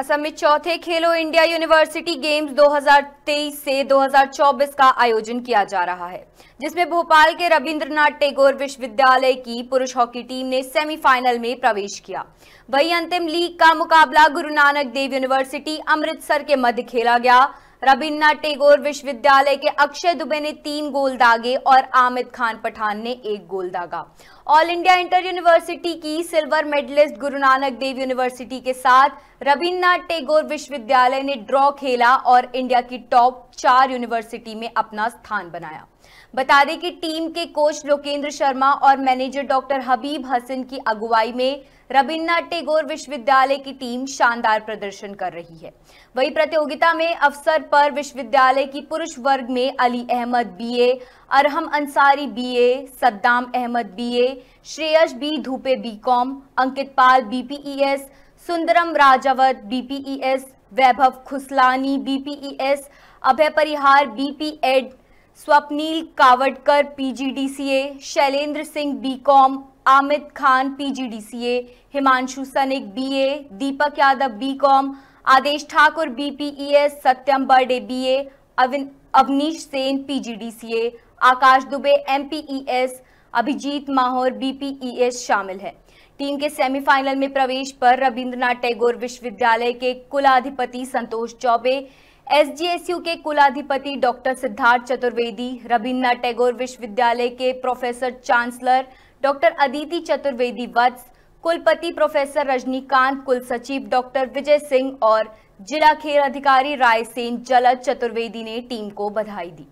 असम में चौथे खेलो इंडिया यूनिवर्सिटी गेम्स 2023 से 2024 का आयोजन किया जा रहा है जिसमें भोपाल के रविंद्रनाथ टैगोर विश्वविद्यालय की पुरुष हॉकी टीम ने सेमीफाइनल में प्रवेश किया वहीं अंतिम लीग का मुकाबला गुरु नानक देव यूनिवर्सिटी अमृतसर के मध्य खेला गया रविन्द्रनाथ टेगोर विश्वविद्यालय के अक्षय दुबे ने तीन गोल दागे और आमिद खान पठान ने एक गोल दागा ऑल इंडिया इंटर यूनिवर्सिटी की सिल्वर मेडलिस्ट गुरु नानक देव यूनिवर्सिटी के साथ रविन्द्रनाथ टेगोर विश्वविद्यालय ने ड्रॉ खेला और इंडिया की टॉप चार यूनिवर्सिटी में अपना स्थान बनाया बता दें कि टीम के कोच लोकेंद्र शर्मा और मैनेजर डॉक्टर हबीब हसन की अगुवाई में रविन्द्रनाथ टेगोर विश्वविद्यालय की टीम शानदार प्रदर्शन कर रही है वही प्रतियोगिता में अवसर पर विश्वविद्यालय की पुरुष वर्ग में Ali Ahmed BA, Arham Ansari BA, Saddam Ahmed BA, Shreyas B Dhupe BCom, Ankit Pal BPES, Sundaram Rajawat BPES, Vaibhav Khuslani BPES, Abhay Parihar BPEd, Swapnil Kawadkar PGDCA, Shailendra Singh BCom Aamid Khan PGDCA Himanshu Sanik BA Deepak Yadav BCom Adesh Thakur BPES e Satyam Barde BA Avneesh Sen PGDCA Akash Dubey MPES e Abhijeet Mahaur BPES e शामिल है टीम के सेमीफाइनल में प्रवेश पर रविंद्रनाथ टैगोर विश्वविद्यालय के कुलाधिपति संतोष चौबे एसजीएसयू के कुलाधिपति डॉक्टर सिद्धार्थ चतुर्वेदी रविन्द्रनाथ टैगोर विश्वविद्यालय के professor chancellor doctor Aditi Chaturvedi Vats कुलपति प्रोफेसर रजनीकांत कुल सचिव डॉक्टर विजय सिंह और जिला खेल अधिकारी रायसेन जलद चतुर्वेदी ने टीम को बधाई दी